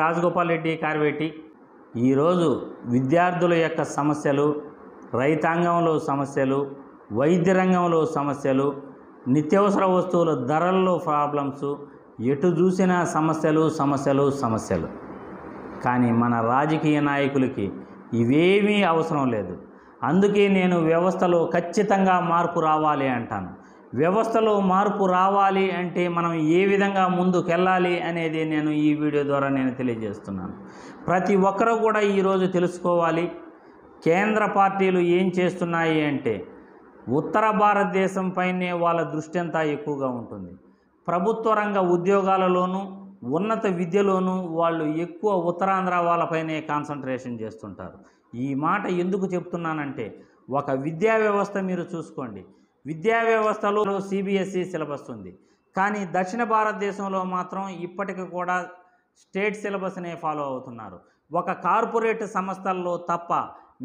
రాజగోపాల్ రెడ్డి కార్వేటి ఈరోజు విద్యార్థుల యొక్క సమస్యలు రైతాంగంలో సమస్యలు వైద్య రంగంలో సమస్యలు నిత్యవసర వస్తువుల ధరల్లో ప్రాబ్లమ్స్ ఎటు చూసినా సమస్యలు సమస్యలు సమస్యలు కానీ మన రాజకీయ నాయకులకి ఇవేమీ అవసరం లేదు అందుకే నేను వ్యవస్థలో ఖచ్చితంగా మార్పు రావాలి అంటాను వ్యవస్థలో మార్పు రావాలి అంటే మనం ఏ విధంగా ముందుకెళ్ళాలి అనేది నేను ఈ వీడియో ద్వారా నేను తెలియజేస్తున్నాను ప్రతి ఒక్కరూ కూడా ఈరోజు తెలుసుకోవాలి కేంద్ర పార్టీలు ఏం చేస్తున్నాయి అంటే ఉత్తర భారతదేశంపైనే వాళ్ళ దృష్టి అంతా ఎక్కువగా ఉంటుంది ప్రభుత్వ రంగ ఉద్యోగాలలోనూ ఉన్నత విద్యలోనూ వాళ్ళు ఎక్కువ ఉత్తరాంధ్ర వాళ్ళపైనే కాన్సన్ట్రేషన్ చేస్తుంటారు ఈ మాట ఎందుకు చెప్తున్నానంటే ఒక విద్యా వ్యవస్థ మీరు చూసుకోండి విద్యా వ్యవస్థలో సిబిఎస్ఈ e సిలబస్ ఉంది కానీ దక్షిణ భారతదేశంలో మాత్రం ఇప్పటికి కూడా స్టేట్ సిలబస్నే ఫాలో అవుతున్నారు ఒక కార్పొరేట్ సంస్థల్లో తప్ప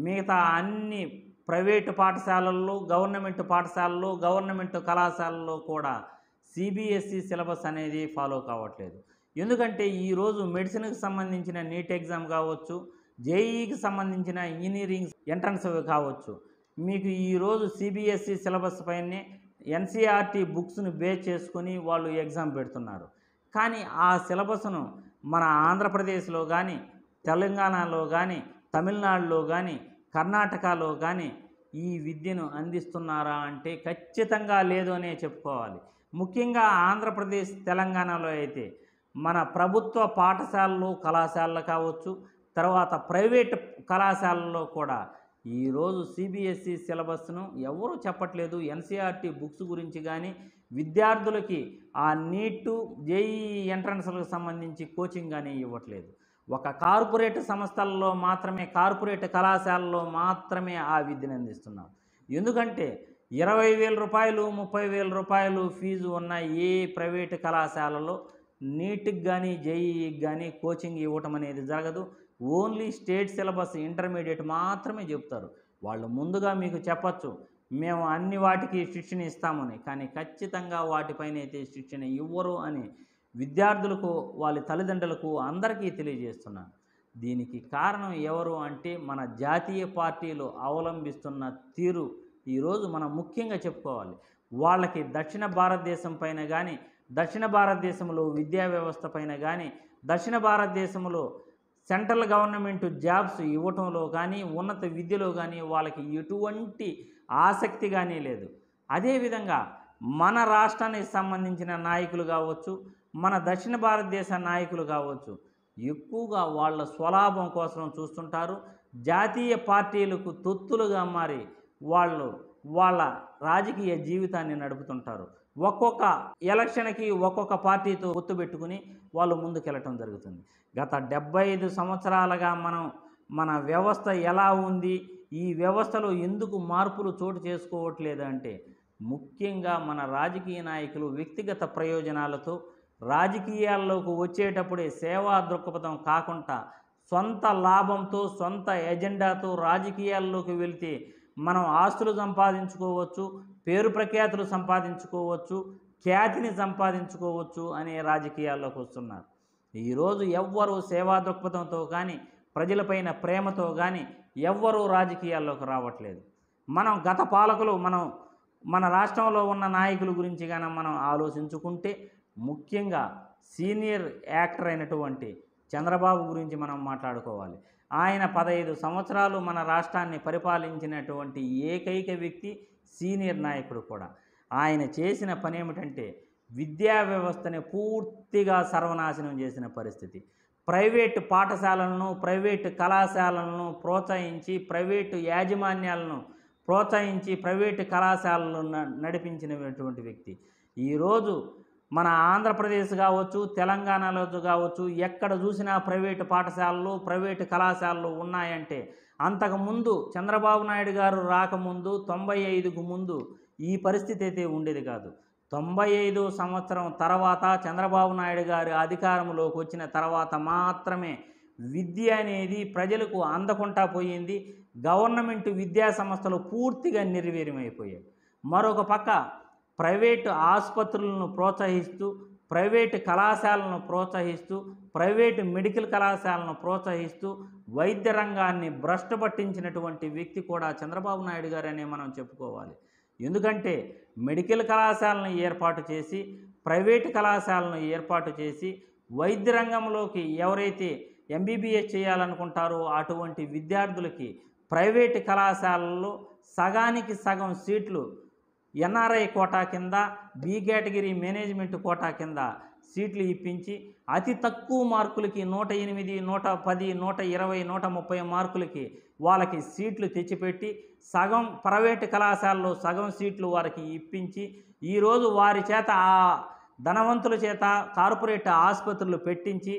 మిగతా అన్ని ప్రైవేటు పాఠశాలల్లో గవర్నమెంట్ పాఠశాలల్లో గవర్నమెంట్ కళాశాలల్లో కూడా సిబిఎస్ఈ e సిలబస్ అనేది ఫాలో కావట్లేదు ఎందుకంటే ఈరోజు మెడిసిన్కి సంబంధించిన నీట్ ఎగ్జామ్ కావచ్చు జేఈకి e సంబంధించిన ఇంజనీరింగ్ ఎంట్రన్స్ కావచ్చు మీకు ఈరోజు సిబిఎస్ఈ e సిలబస్ పైనే ఎన్సీఆర్టీ e బుక్స్ను బేస్ చేసుకొని వాళ్ళు ఎగ్జామ్ పెడుతున్నారు కానీ ఆ సిలబస్ను మన ఆంధ్రప్రదేశ్లో కానీ తెలంగాణలో కానీ తమిళనాడులో కానీ కర్ణాటకలో కానీ ఈ విద్యను అందిస్తున్నారా అంటే ఖచ్చితంగా లేదు అనే చెప్పుకోవాలి ముఖ్యంగా ఆంధ్రప్రదేశ్ తెలంగాణలో అయితే మన ప్రభుత్వ పాఠశాలలు కళాశాలలు కావచ్చు తర్వాత ప్రైవేట్ కళాశాలల్లో కూడా ఈరోజు సిబిఎస్ఈ సిలబస్ను ఎవరూ చెప్పట్లేదు ఎన్సీఆర్టీ బుక్స్ గురించి కానీ విద్యార్థులకి ఆ నీటు జేఈ ఎంట్రన్స్లకు సంబంధించి కోచింగ్ కానీ ఇవ్వట్లేదు ఒక కార్పొరేట్ సంస్థల్లో మాత్రమే కార్పొరేట్ కళాశాలలో మాత్రమే ఆ విద్యను అందిస్తున్నాం ఎందుకంటే ఇరవై వేల రూపాయలు ముప్పై వేల రూపాయలు ఫీజు ఉన్న ఏ ప్రైవేటు కళాశాలలో నీట్కి కానీ జేఈకి కానీ కోచింగ్ ఇవ్వటం అనేది జరగదు ఓన్లీ స్టేట్ సిలబస్ ఇంటర్మీడియట్ మాత్రమే చెప్తారు వాళ్ళు ముందుగా మీకు చెప్పచ్చు మేము అన్ని వాటికి శిక్షణ ఇస్తామని కానీ ఖచ్చితంగా వాటిపైన అయితే శిక్షణ ఇవ్వరు అని విద్యార్థులకు వాళ్ళ తల్లిదండ్రులకు అందరికీ తెలియజేస్తున్నాను దీనికి కారణం ఎవరు అంటే మన జాతీయ పార్టీలు అవలంబిస్తున్న తీరు ఈరోజు మనం ముఖ్యంగా చెప్పుకోవాలి వాళ్ళకి దక్షిణ భారతదేశం పైన కానీ దక్షిణ భారతదేశంలో విద్యా వ్యవస్థ పైన కానీ దక్షిణ భారతదేశంలో సెంట్రల్ గవర్నమెంట్ జాబ్స్ ఇవ్వటంలో కానీ ఉన్నత విద్యలో కానీ వాళ్ళకి ఎటువంటి ఆసక్తి కానీ లేదు అదేవిధంగా మన రాష్ట్రానికి సంబంధించిన నాయకులు కావచ్చు మన దక్షిణ భారతదేశ నాయకులు కావచ్చు ఎక్కువగా వాళ్ళ స్వలాభం కోసం చూస్తుంటారు జాతీయ పార్టీలకు తొత్తులుగా మారి వాళ్ళు వాళ్ళ రాజకీయ జీవితాన్ని నడుపుతుంటారు ఒక్కొక్క ఎలక్షన్కి ఒక్కొక్క పార్టీతో ఒత్తు పెట్టుకుని వాళ్ళు ముందుకెళ్ళటం జరుగుతుంది గత డెబ్బై ఐదు సంవత్సరాలుగా మనం మన వ్యవస్థ ఎలా ఉంది ఈ వ్యవస్థలో ఎందుకు మార్పులు చోటు చేసుకోవట్లేదు అంటే ముఖ్యంగా మన రాజకీయ నాయకులు వ్యక్తిగత ప్రయోజనాలతో రాజకీయాల్లోకి వచ్చేటప్పుడే సేవా దృక్పథం కాకుండా సొంత లాభంతో సొంత ఎజెండాతో రాజకీయాల్లోకి వెళితే మనం ఆస్తులు సంపాదించుకోవచ్చు పేరు ప్రఖ్యాతులు సంపాదించుకోవచ్చు ఖ్యాతిని సంపాదించుకోవచ్చు అనే రాజకీయాల్లోకి వస్తున్నారు ఈరోజు ఎవ్వరూ సేవా దృక్పథంతో కానీ ప్రజలపైన ప్రేమతో కానీ ఎవ్వరూ రాజకీయాల్లోకి రావట్లేదు మనం గత పాలకులు మనం మన రాష్ట్రంలో ఉన్న నాయకుల గురించి కానీ మనం ఆలోచించుకుంటే ముఖ్యంగా సీనియర్ యాక్టర్ అయినటువంటి చంద్రబాబు గురించి మనం మాట్లాడుకోవాలి ఆయన పదహైదు సంవత్సరాలు మన రాష్ట్రాన్ని పరిపాలించినటువంటి ఏకైక వ్యక్తి సీనియర్ నాయకుడు కూడా ఆయన చేసిన పని ఏమిటంటే విద్యా వ్యవస్థని పూర్తిగా సర్వనాశనం చేసిన పరిస్థితి ప్రైవేటు పాఠశాలలను ప్రైవేటు కళాశాలలను ప్రోత్సహించి ప్రైవేటు యాజమాన్యాలను ప్రోత్సహించి ప్రైవేటు కళాశాలలను నడిపించినటువంటి వ్యక్తి ఈరోజు మన ఆంధ్రప్రదేశ్ కావచ్చు తెలంగాణలో కావచ్చు ఎక్కడ చూసినా ప్రైవేటు పాఠశాలలు ప్రైవేటు కళాశాలలు ఉన్నాయంటే అంతకుముందు చంద్రబాబు నాయుడు గారు రాకముందు తొంభై ఐదుకు ముందు ఈ పరిస్థితి అయితే ఉండేది కాదు తొంభై ఐదు సంవత్సరం తర్వాత చంద్రబాబు నాయుడు గారు అధికారంలోకి వచ్చిన తర్వాత మాత్రమే విద్య అనేది ప్రజలకు అందకుండా పోయింది గవర్నమెంట్ విద్యా సంస్థలు పూర్తిగా నిర్వీర్యమైపోయాయి మరొక పక్క ప్రైవేటు ఆసుపత్రులను ప్రోత్సహిస్తూ ప్రైవేటు కళాశాలను ప్రోత్సహిస్తూ ప్రైవేటు మెడికల్ కళాశాలను ప్రోత్సహిస్తూ వైద్య రంగాన్ని భ్రష్టు పట్టించినటువంటి వ్యక్తి కూడా చంద్రబాబు నాయుడు గారనే మనం చెప్పుకోవాలి ఎందుకంటే మెడికల్ కళాశాలను ఏర్పాటు చేసి ప్రైవేటు కళాశాలను ఏర్పాటు చేసి వైద్య రంగంలోకి ఎవరైతే ఎంబీబీఎస్ చేయాలనుకుంటారో అటువంటి విద్యార్థులకి ప్రైవేటు కళాశాలలో సగానికి సగం సీట్లు ఎన్ఆర్ఐ కోటా కింద బి కేటగిరీ మేనేజ్మెంట్ కోటా కింద సీట్లు ఇప్పించి అతి తక్కువ మార్కులకి నూట ఎనిమిది నూట పది నూట ఇరవై నూట ముప్పై మార్కులకి వాళ్ళకి సీట్లు తెచ్చిపెట్టి సగం ప్రైవేటు కళాశాలలో సగం సీట్లు వారికి ఇప్పించి ఈరోజు వారి చేత ఆ ధనవంతుల చేత కార్పొరేట్ ఆసుపత్రులు పెట్టించి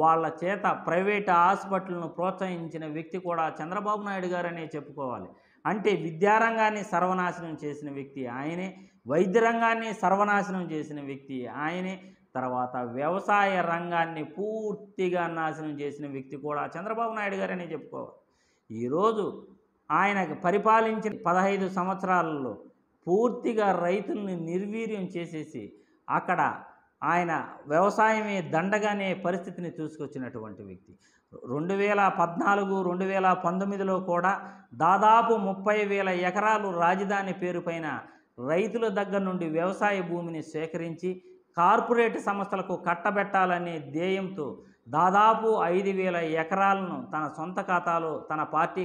వాళ్ళ చేత ప్రైవేట్ హాస్పిటల్ను ప్రోత్సహించిన వ్యక్తి కూడా చంద్రబాబు నాయుడు గారనే చెప్పుకోవాలి అంటే విద్యారంగాన్ని సర్వనాశనం చేసిన వ్యక్తి ఆయనే వైద్య రంగాన్ని సర్వనాశనం చేసిన వ్యక్తి ఆయనే తర్వాత వ్యవసాయ రంగాన్ని పూర్తిగా నాశనం చేసిన వ్యక్తి కూడా చంద్రబాబు నాయుడు గారనే చెప్పుకోవాలి ఈరోజు ఆయన పరిపాలించిన పదహైదు సంవత్సరాలలో పూర్తిగా రైతుల్ని నిర్వీర్యం చేసేసి అక్కడ ఆయన వ్యవసాయమే దండగానే పరిస్థితిని చూసుకొచ్చినటువంటి వ్యక్తి రెండు వేల పద్నాలుగు రెండు వేల పంతొమ్మిదిలో కూడా దాదాపు ముప్పై వేల ఎకరాలు రాజధాని పేరుపైన రైతుల దగ్గర నుండి వ్యవసాయ భూమిని సేకరించి కార్పొరేట్ సంస్థలకు కట్టబెట్టాలనే ధ్యేయంతో దాదాపు ఐదు వేల ఎకరాలను తన సొంత ఖాతాలో తన పార్టీ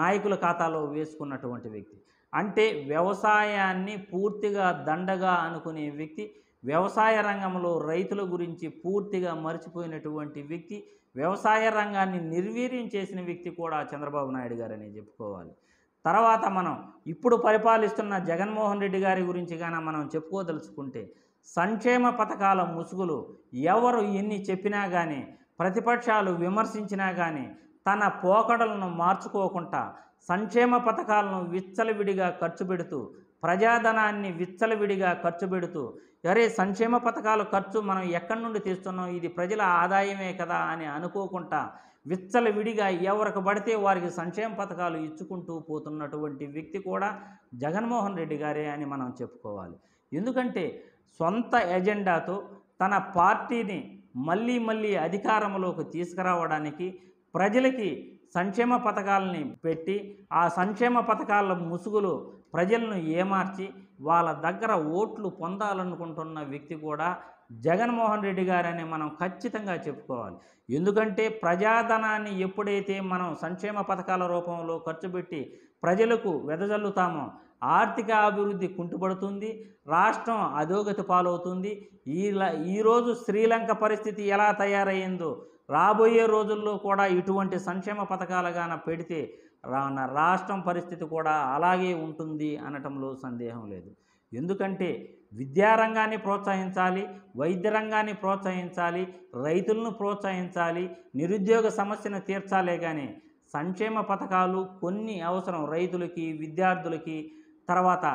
నాయకుల ఖాతాలో వేసుకున్నటువంటి వ్యక్తి అంటే వ్యవసాయాన్ని పూర్తిగా దండగా అనుకునే వ్యక్తి వ్యవసాయ రంగంలో రైతుల గురించి పూర్తిగా మర్చిపోయినటువంటి వ్యక్తి వ్యవసాయ రంగాన్ని నిర్వీర్యం చేసిన వ్యక్తి కూడా చంద్రబాబు నాయుడు గారని చెప్పుకోవాలి తర్వాత మనం ఇప్పుడు పరిపాలిస్తున్న జగన్మోహన్ రెడ్డి గారి గురించి కానీ మనం చెప్పుకోదలుచుకుంటే సంక్షేమ పథకాల ముసుగులు ఎవరు ఎన్ని చెప్పినా కానీ ప్రతిపక్షాలు విమర్శించినా కానీ తన పోకడలను మార్చుకోకుండా సంక్షేమ పథకాలను విచ్చలవిడిగా ఖర్చు పెడుతూ ప్రజాధనాన్ని విచ్చలవిడిగా ఖర్చు పెడుతూ అరే సంక్షేమ పథకాలు ఖర్చు మనం ఎక్కడి నుండి తీస్తున్నాం ఇది ప్రజల ఆదాయమే కదా అని అనుకోకుండా విచ్చలవిడిగా ఎవరికి పడితే వారికి సంక్షేమ పథకాలు ఇచ్చుకుంటూ పోతున్నటువంటి వ్యక్తి కూడా జగన్మోహన్ రెడ్డి గారే అని మనం చెప్పుకోవాలి ఎందుకంటే సొంత ఎజెండాతో తన పార్టీని మళ్ళీ మళ్ళీ అధికారంలోకి తీసుకురావడానికి ప్రజలకి సంక్షేమ పథకాలని పెట్టి ఆ సంక్షేమ పథకాల ముసుగులు ప్రజలను ఏమార్చి వాళ్ళ దగ్గర ఓట్లు పొందాలనుకుంటున్న వ్యక్తి కూడా జగన్మోహన్ రెడ్డి గారని మనం ఖచ్చితంగా చెప్పుకోవాలి ఎందుకంటే ప్రజాధనాన్ని ఎప్పుడైతే మనం సంక్షేమ పథకాల రూపంలో ఖర్చు పెట్టి ప్రజలకు వెదజల్లుతామో ఆర్థిక అభివృద్ధి కుంటుపడుతుంది రాష్ట్రం అధోగతి పాలవుతుంది ఈ ఈరోజు శ్రీలంక పరిస్థితి ఎలా తయారయ్యిందో రాబోయే రోజుల్లో కూడా ఇటువంటి సంక్షేమ పథకాలుగాన పెడితే రాన రాష్ట్రం పరిస్థితి కూడా అలాగే ఉంటుంది అనటంలో సందేహం లేదు ఎందుకంటే విద్యారంగాన్ని ప్రోత్సహించాలి వైద్య రంగాన్ని ప్రోత్సహించాలి రైతులను ప్రోత్సహించాలి నిరుద్యోగ సమస్యను తీర్చాలే కానీ సంక్షేమ పథకాలు కొన్ని అవసరం రైతులకి విద్యార్థులకి తర్వాత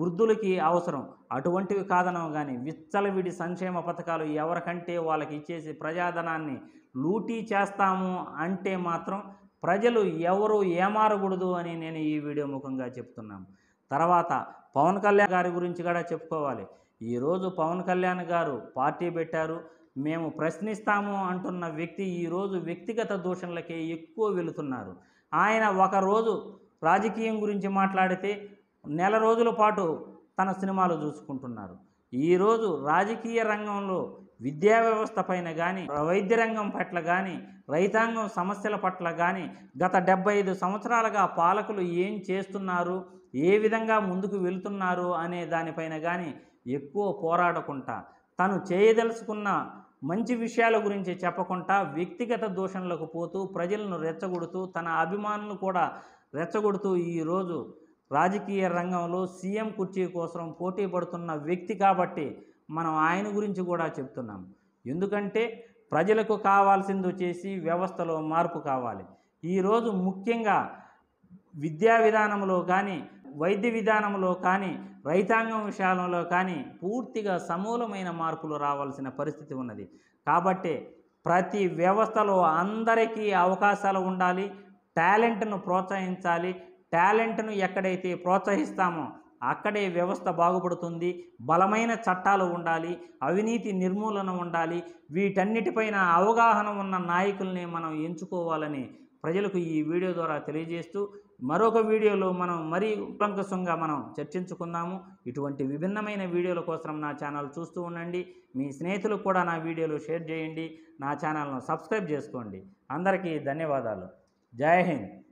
వృద్ధులకి అవసరం అటువంటివి కాదనం కానీ విచ్చలవిడి సంక్షేమ పథకాలు ఎవరికంటే వాళ్ళకి ఇచ్చేసి ప్రజాధనాన్ని లూటీ చేస్తాము అంటే మాత్రం ప్రజలు ఎవరు ఏమారకూడదు అని నేను ఈ వీడియో ముఖంగా చెప్తున్నాను తర్వాత పవన్ కళ్యాణ్ గారి గురించి కూడా చెప్పుకోవాలి ఈరోజు పవన్ కళ్యాణ్ గారు పార్టీ పెట్టారు మేము ప్రశ్నిస్తాము అంటున్న వ్యక్తి ఈరోజు వ్యక్తిగత దూషణలకే ఎక్కువ వెళుతున్నారు ఆయన ఒకరోజు రాజకీయం గురించి మాట్లాడితే నెల రోజుల పాటు తన సినిమాలు చూసుకుంటున్నారు ఈరోజు రాజకీయ రంగంలో విద్యా వ్యవస్థ పైన కానీ వైద్య రంగం పట్ల కానీ రైతాంగం సమస్యల పట్ల కానీ గత డెబ్బై ఐదు సంవత్సరాలుగా పాలకులు ఏం చేస్తున్నారు ఏ విధంగా ముందుకు వెళుతున్నారు అనే దానిపైన కానీ ఎక్కువ పోరాడకుండా తను చేయదలుచుకున్న మంచి విషయాల గురించి చెప్పకుండా వ్యక్తిగత దూషణలకు పోతూ ప్రజలను రెచ్చగొడుతూ తన అభిమానులు కూడా రెచ్చగొడుతూ ఈరోజు రాజకీయ రంగంలో సీఎం కుర్చీ కోసం పోటీ పడుతున్న వ్యక్తి కాబట్టి మనం ఆయన గురించి కూడా చెప్తున్నాం ఎందుకంటే ప్రజలకు కావాల్సింది వచ్చేసి వ్యవస్థలో మార్పు కావాలి ఈరోజు ముఖ్యంగా విద్యా విధానంలో కానీ వైద్య విధానంలో కానీ రైతాంగం విషయాలలో కానీ పూర్తిగా సమూలమైన మార్పులు రావాల్సిన పరిస్థితి ఉన్నది కాబట్టి ప్రతి వ్యవస్థలో అందరికీ అవకాశాలు ఉండాలి టాలెంట్ను ప్రోత్సహించాలి టాలెంట్ను ఎక్కడైతే ప్రోత్సహిస్తామో అక్కడే వ్యవస్థ బాగుపడుతుంది బలమైన చట్టాలు ఉండాలి అవినీతి నిర్మూలన ఉండాలి వీటన్నిటిపైన అవగాహన ఉన్న నాయకుల్ని మనం ఎంచుకోవాలని ప్రజలకు ఈ వీడియో ద్వారా తెలియజేస్తూ మరొక వీడియోలో మనం మరీ ఉపంకసంగా మనం చర్చించుకుందాము ఇటువంటి విభిన్నమైన వీడియోల కోసం నా ఛానల్ చూస్తూ ఉండండి మీ స్నేహితులకు కూడా నా వీడియోలు షేర్ చేయండి నా ఛానల్ను సబ్స్క్రైబ్ చేసుకోండి అందరికీ ధన్యవాదాలు జై హింద్